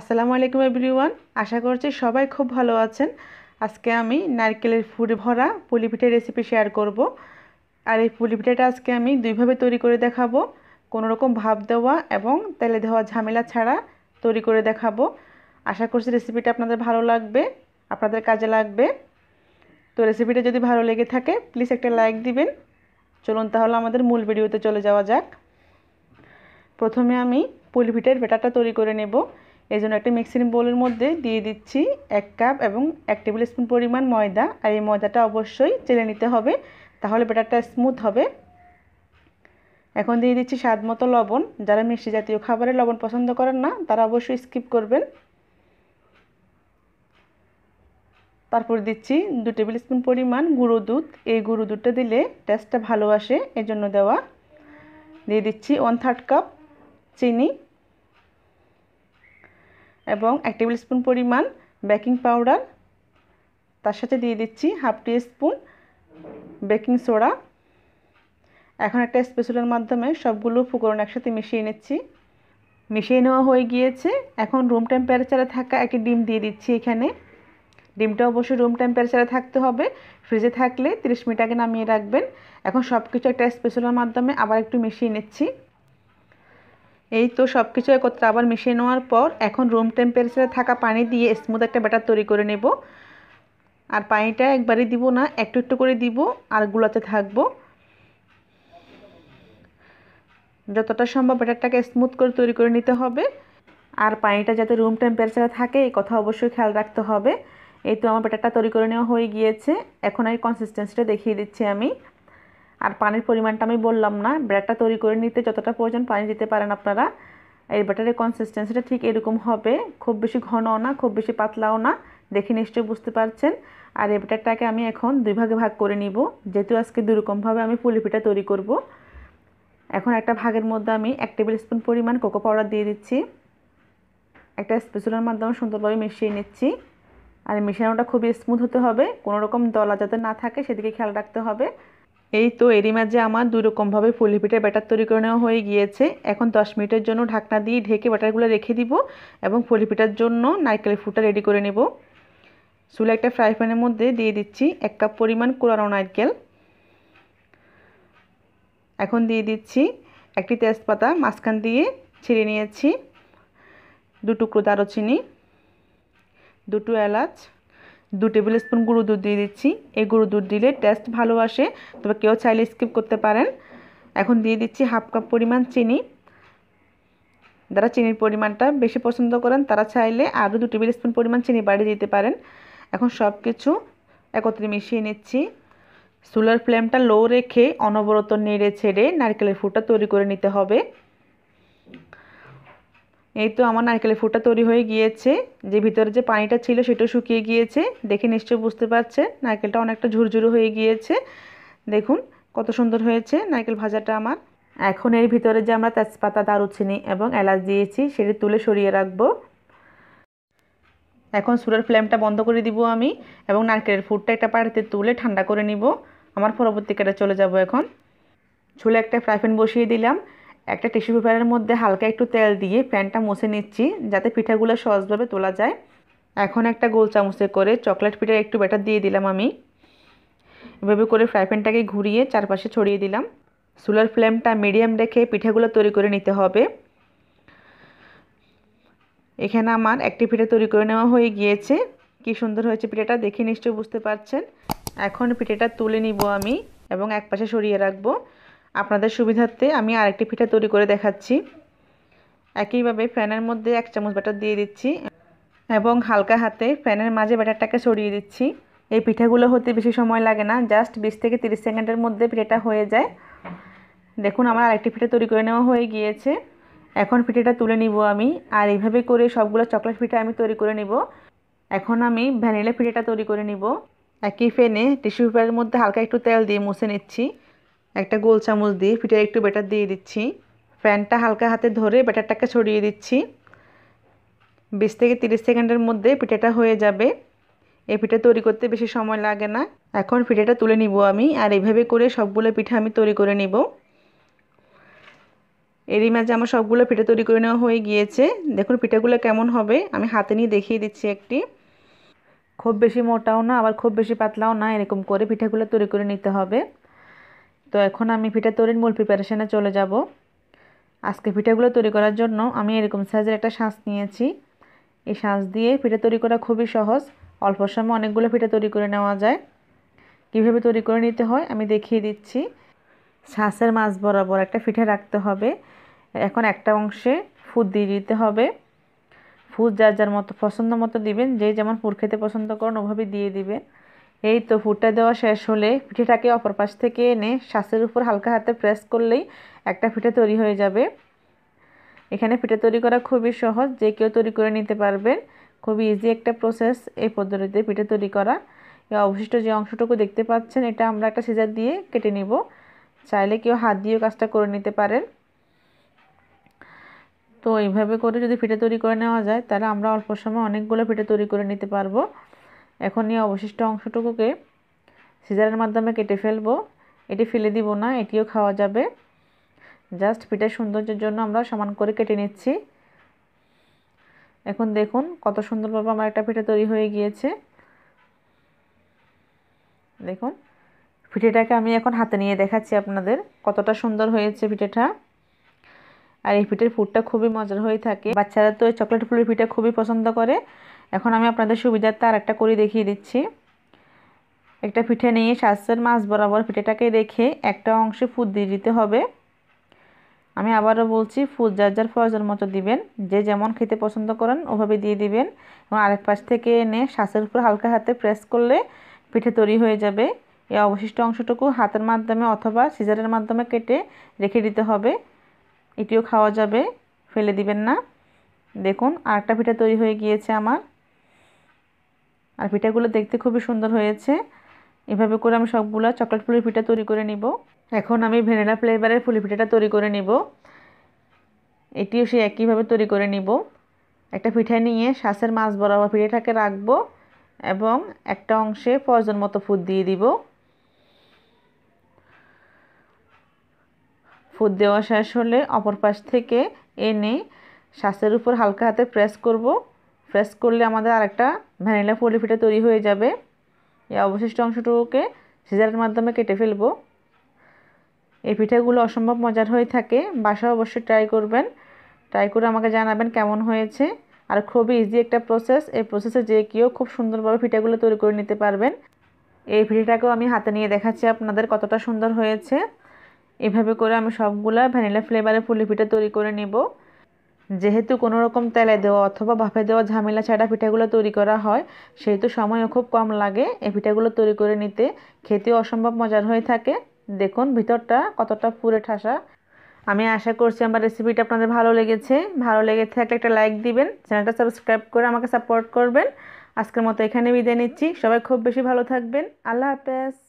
আসসালামু আলাইকুম এভরিওয়ান আশা করছি সবাই খুব ভালো আছেন আজকে আমি নারকেলের ফুড ভরা পুলি পিঠের রেসিপি শেয়ার করব আর এই পুলি পিঠাটা আজকে আমি দুইভাবে তৈরি করে দেখাবো কোনো রকম ভাব দেওয়া এবং তেলে দেওয়া ঝামেলা ছাড়া তৈরি করে দেখাবো আশা করছি রেসিপিটা আপনাদের ভালো লাগবে আপনাদের কাজে লাগবে তো রেসিপিটা যদি ভালো লেগে থাকে প্লিজ একটা লাইক দিবেন চলুন তাহলে আমাদের মূল ভিডিওতে চলে যাওয়া যাক প্রথমে আমি পুলি পিঠের বেটাটা তৈরি করে নেব এই জন্য একটা মিক্সিং বোলের মধ্যে দিয়ে দিচ্ছি এক কাপ এবং এক টেবিল স্পুন পরিমাণ ময়দা আর এই ময়দাটা অবশ্যই চেলে নিতে হবে তাহলে ব্যাটারটা স্মুথ হবে এখন দিয়ে দিচ্ছি স্বাদ মতো লবণ যারা মিষ্টি জাতীয় খাবারে লবণ পছন্দ করেন না তারা অবশ্যই স্কিপ করবেন তারপর দিচ্ছি দু টেবিল স্পুন পরিমাণ গুঁড়ো দুধ এই গুঁড়ো দুধটা দিলে টেস্টটা ভালো আসে এজন্য দেওয়া দিয়ে দিচ্ছি ওয়ান থার্ড কাপ চিনি এবং এক টেবিল স্পুন পরিমাণ বেকিং পাউডার তার সাথে দিয়ে দিচ্ছি half teaspoon baking soda এখন একটা স্পেশালের মাধ্যমে সবগুলো ফুকরণ একসাথে মিশিয়ে নিচ্ছি মিশিয়ে নেওয়া হয়ে গিয়েছে এখন রুম টেম্পারেচারে থাকা একটি ডিম দিয়ে দিচ্ছি এখানে ডিমটা অবশ্যই রুম টেম্পারেচারে থাকতে হবে ফ্রিজে থাকলে তিরিশ মিনিট আগে নামিয়ে রাখবেন এখন সব কিছু একটা স্পেশালের মাধ্যমে আবার একটু মিশিয়ে নিচ্ছি এই তো সব কিছু একত্রে আবার মিশিয়ে নেওয়ার পর এখন রুম টেম্পারেচারে থাকা পানি দিয়ে স্মুথ একটা ব্যাটার তৈরি করে নেব আর পানিটা একবারই দিব না একটু একটু করে দিব আর গুলাতে থাকবো যতটা সম্ভব ব্যাটারটাকে স্মুথ করে তৈরি করে নিতে হবে আর পানিটা যাতে রুম টেম্পারেচারে থাকে এই কথা অবশ্যই খেয়াল রাখতে হবে এই তো আমার ব্যাটারটা তৈরি করে নেওয়া হয়ে গিয়েছে এখন এই কনসিস্টেন্সিটা দেখিয়ে দিচ্ছি আমি আর পানির পরিমাণটা আমি বললাম না ব্রেডটা তৈরি করে নিতে যতটা প্রয়োজন পানি দিতে পারেন আপনারা এই ব্যাটারের কনসিস্টেন্সিটা ঠিক এরকম হবে খুব বেশি ঘনও না খুব বেশি পাতলাও না দেখে নিশ্চয়ই বুঝতে পারছেন আর এই ব্যাটারটাকে আমি এখন দুই ভাগে ভাগ করে নিব যেহেতু আজকে দুরকমভাবে আমি পুলি পিঠা তৈরি করব এখন একটা ভাগের মধ্যে আমি এক টেবিল স্পুন পরিমাণ কোকো পাউডার দিয়ে দিচ্ছি একটা স্পেশালের মাধ্যমে সুন্দরভাবে মিশিয়ে নিচ্ছি আর মিশানোটা খুবই স্মুথ হতে হবে কোনো রকম দলা যাতে না থাকে সেদিকে খেয়াল রাখতে হবে এই তো এরই মাঝে আমার দুই রকমভাবে ফুলি পিঠে ব্যাটার তৈরি করে নেওয়া হয়ে গিয়েছে এখন দশ মিনিটের জন্য ঢাকনা দিয়ে ঢেকে ব্যাটারগুলো রেখে দিব এবং ফুলি পিঠার জন্য নারকেলের ফুটা রেডি করে নেব চুলে একটা ফ্রাই প্যানের মধ্যে দিয়ে দিচ্ছি এক কাপ পরিমাণ কোরানো নারকেল এখন দিয়ে দিচ্ছি একটি তেজপাতা মাঝখান দিয়ে ছিঁড়ে নিয়েছি দু টুকরো দারুচিনি দুটো এলাচ দু টেবিল স্পুন গুঁড়ো দুধ দিয়ে দিচ্ছি এই গুঁড়ো দুধ দিলে টেস্ট ভালো আসে তবে কেউ চাইলে স্কিপ করতে পারেন এখন দিয়ে দিচ্ছি হাফ কাপ পরিমাণ চিনি যারা চিনির পরিমাণটা বেশি পছন্দ করেন তারা চাইলে আরও দু টেবিল স্পুন পরিমাণ চিনি বাড়িয়ে দিতে পারেন এখন সব কিছু একত্রে মিশিয়ে নিচ্ছি সোলার ফ্লেমটা লো রেখে অনবরত নেড়ে ছেড়ে নারকেলের ফুটা তৈরি করে নিতে হবে এই তো আমার নারকেলের ফুটটা তৈরি হয়ে গিয়েছে যে ভিতরে যে পানিটা ছিল সেটাও শুকিয়ে গিয়েছে দেখে নিশ্চয়ই বুঝতে পারছে নারকেলটা অনেকটা ঝুরঝুরো হয়ে গিয়েছে দেখুন কত সুন্দর হয়েছে নারকেল ভাজাটা আমার এখন এর ভিতরে যে আমরা তেজপাতা দারুচিনি এবং এলাচ দিয়েছি সেটি তুলে সরিয়ে রাখবো এখন সুরের ফ্লেমটা বন্ধ করে দিব আমি এবং নারকেলের ফুটটা একটা পাড়িতে তুলে ঠান্ডা করে নিব আমার পরবর্তীকালে চলে যাব এখন চুলে একটা ফ্রাই বসিয়ে দিলাম একটা টিস্যু পেপারের মধ্যে হালকা একটু তেল দিয়ে প্যানটা মুছে নিচ্ছি যাতে পিঠাগুলো সহজভাবে তোলা যায় এখন একটা গোল চামচে করে চকলেট পিঠার একটু ব্যাটার দিয়ে দিলাম আমি এভাবে করে ফ্রাই প্যানটাকে ঘুরিয়ে চারপাশে ছড়িয়ে দিলাম সোলার ফ্লেমটা মিডিয়াম রেখে পিঠাগুলো তৈরি করে নিতে হবে এখানে আমার একটি পিঠা তৈরি করে নেওয়া হয়ে গিয়েছে কি সুন্দর হয়েছে পিঠাটা দেখে নিশ্চয়ই বুঝতে পারছেন এখন পিঠাটা তুলে নিব আমি এবং এক পাশে সরিয়ে রাখবো আপনাদের সুবিধার্থে আমি আরেকটি পিঠা তৈরি করে দেখাচ্ছি একইভাবে ফ্যানের মধ্যে এক চামচ ব্যাটার দিয়ে দিচ্ছি এবং হালকা হাতে ফ্যানের মাঝে ব্যাটারটাকে সরিয়ে দিচ্ছি এই পিঠাগুলো হতে বেশি সময় লাগে না জাস্ট বিশ থেকে তিরিশ সেকেন্ডের মধ্যে পিঠাটা হয়ে যায় দেখুন আমার আরেকটি পিঠা তৈরি করে নেওয়া হয়ে গিয়েছে এখন পিঠাটা তুলে নিব আমি আর এইভাবে করে সবগুলো চকলেট পিঠা আমি তৈরি করে নিব এখন আমি ভ্যানিলা পিঠাটা তৈরি করে নিব একই ফেনে টিস্যু পেপারের মধ্যে হালকা একটু তেল দিয়ে মুছে নিচ্ছি একটা গোল চামচ দিয়ে ফিটে একটু ব্যাটার দিয়ে দিচ্ছি প্যানটা হালকা হাতে ধরে ব্যাটারটাকে ছড়িয়ে দিচ্ছি বিশ থেকে তিরিশ সেকেন্ডের মধ্যে পিঠাটা হয়ে যাবে এই পিঠা তৈরি করতে বেশি সময় লাগে না এখন পিঠাটা তুলে নিব আমি আর এইভাবে করে সবগুলো পিঠা আমি তৈরি করে নিব এরই মাঝে আমার সবগুলো পিঠা তৈরি করে নেওয়া হয়ে গিয়েছে দেখুন পিঠাগুলো কেমন হবে আমি হাতে নিয়ে দেখিয়ে দিচ্ছি একটি খুব বেশি মোটাও না আবার খুব বেশি পাতলাও না এরকম করে পিঠাগুলো তৈরি করে নিতে হবে তো এখন আমি ফিটা তৈরির মূল প্রিপারেশানে চলে যাব আজকে ফিটাগুলো তৈরি করার জন্য আমি এরকম সাইজের একটা শাঁস নিয়েছি এই শাঁস দিয়ে পিঠা তৈরি করা খুবই সহজ অল্প সময়ে অনেকগুলো ফিটা তৈরি করে নেওয়া যায় কীভাবে তৈরি করে নিতে হয় আমি দেখিয়ে দিচ্ছি শাঁসের মাছ বরাবর একটা পিঠে রাখতে হবে এখন একটা অংশে ফুদ দিয়ে দিতে হবে ফুদ যার যার মতো পছন্দ মতো দিবেন যে যেমন ফুর খেতে পছন্দ করেন ওভাবে দিয়ে দিবে এই তো ফুটটা দেওয়া শেষ হলে পিঠেটাকে অপর পাশ থেকে এনে শ্বাসের উপর হালকা হাতে প্রেস করলেই একটা পিঠে তৈরি হয়ে যাবে এখানে পিঠে তৈরি করা খুবই সহজ যে কেউ তৈরি করে নিতে পারবেন খুবই ইজি একটা প্রসেস এই পদ্ধতিতে পিঠে তৈরি করা অবশিষ্ট যে অংশটুকু দেখতে পাচ্ছেন এটা আমরা একটা সিজার দিয়ে কেটে নিব চাইলে কেউ হাত দিয়েও কাজটা করে নিতে পারেন তো এইভাবে করে যদি পিঠে তৈরি করে নেওয়া যায় তাহলে আমরা অল্প সময় অনেকগুলো পিঠে তৈরি করে নিতে পারবো এখন এই অবশিষ্ট অংশটুকুকে সিজারের মাধ্যমে কেটে ফেলবো এটি ফেলে দিব না এটিও খাওয়া যাবে জাস্ট পিঠার সৌন্দর্যের জন্য আমরা সমান করে কেটে নিচ্ছি এখন দেখুন কত সুন্দরভাবে আমার একটা পিঠা তৈরি হয়ে গিয়েছে দেখুন পিঠেটাকে আমি এখন হাতে নিয়ে দেখাচ্ছি আপনাদের কতটা সুন্দর হয়েছে পিঠেটা আর এই পিঠের ফুডটা খুবই মজার হয়ে থাকে বাচ্চারা তো চকলেট ফুলের পিঠা খুবই পছন্দ করে এখন আমি আপনাদের সুবিধার আর একটা করে দেখিয়ে দিচ্ছি একটা পিঠে নিয়ে স্বাস্থ্যের মাছ বরাবর পিঠেটাকে রেখে একটা অংশে ফুদ দিয়ে দিতে হবে আমি আবারও বলছি ফুদ যার যার প্রয়োজন মতো দিবেন যে যেমন খেতে পছন্দ করেন ওভাবে দিয়ে দিবেন এবং আরেক পাশ থেকে এনে শ্বাসের উপর হালকা হাতে প্রেস করলে পিঠে তৈরি হয়ে যাবে এই অবশিষ্ট অংশটুকু হাতের মাধ্যমে অথবা সিজারের মাধ্যমে কেটে রেখে দিতে হবে এটিও খাওয়া যাবে ফেলে দিবেন না দেখুন আরেকটা পিঠে তৈরি হয়ে গিয়েছে আমার আর পিঠাগুলো দেখতে খুবই সুন্দর হয়েছে এভাবে করে আমি সবগুলো চকলেট ফুলের পিঠা তৈরি করে নিব এখন আমি ভ্যানিলা ফ্লেভারের ফুলি পিঠাটা তৈরি করে নিব এটিও সেই একইভাবে তৈরি করে নিব একটা পিঠা নিয়ে শ্বাসের মাছ বরাবর পিঠাটাকে রাখবো এবং একটা অংশে প্রয়োজন মতো ফুট দিয়ে দিব ফুট দেওয়া শেষ হলে অপর পাশ থেকে এনে শ্বাসের উপর হালকা হাতে প্রেস করব প্রেস করলে আমাদের আরেকটা ভ্যানিলা ফুলিপিঠা তৈরি হয়ে যাবে এই অবশিষ্ট অংশটুকুকে সিজারের মাধ্যমে কেটে ফেলবো এই পিঠাগুলো অসম্ভব মজার হয়ে থাকে বাসা অবশ্যই ট্রাই করবেন ট্রাই করে আমাকে জানাবেন কেমন হয়েছে আর খুবই ইজি একটা প্রসেস এই প্রসেসে যে কেউ খুব সুন্দরভাবে পিঠাগুলো তৈরি করে নিতে পারবেন এই পিঠাটাকেও আমি হাতে নিয়ে দেখাচ্ছি আপনাদের কতটা সুন্দর হয়েছে এভাবে করে আমি সবগুলা ভ্যানিলা ফ্লেভারের ফুলি পিঠা তৈরি করে নেবো যেহেতু কোনো রকম তেলে দেওয়া অথবা ভাপে দেওয়া ঝামেলা ছাড়া পিঠাগুলো তৈরি করা হয় সেহেতু সময়ও খুব কম লাগে এই পিঠাগুলো তৈরি করে নিতে খেতেও অসম্ভব মজার হয়ে থাকে দেখুন ভিতরটা কতটা পুরে ঠাসা আমি আশা করছি আমার রেসিপিটা আপনাদের ভালো লেগেছে ভালো লেগে থাকলে একটা লাইক দিবেন চ্যানেলটা সাবস্ক্রাইব করে আমাকে সাপোর্ট করবেন আজকের মতো এখানে বিদায় নিচ্ছি সবাই খুব বেশি ভালো থাকবেন আল্লাহ হাফেজ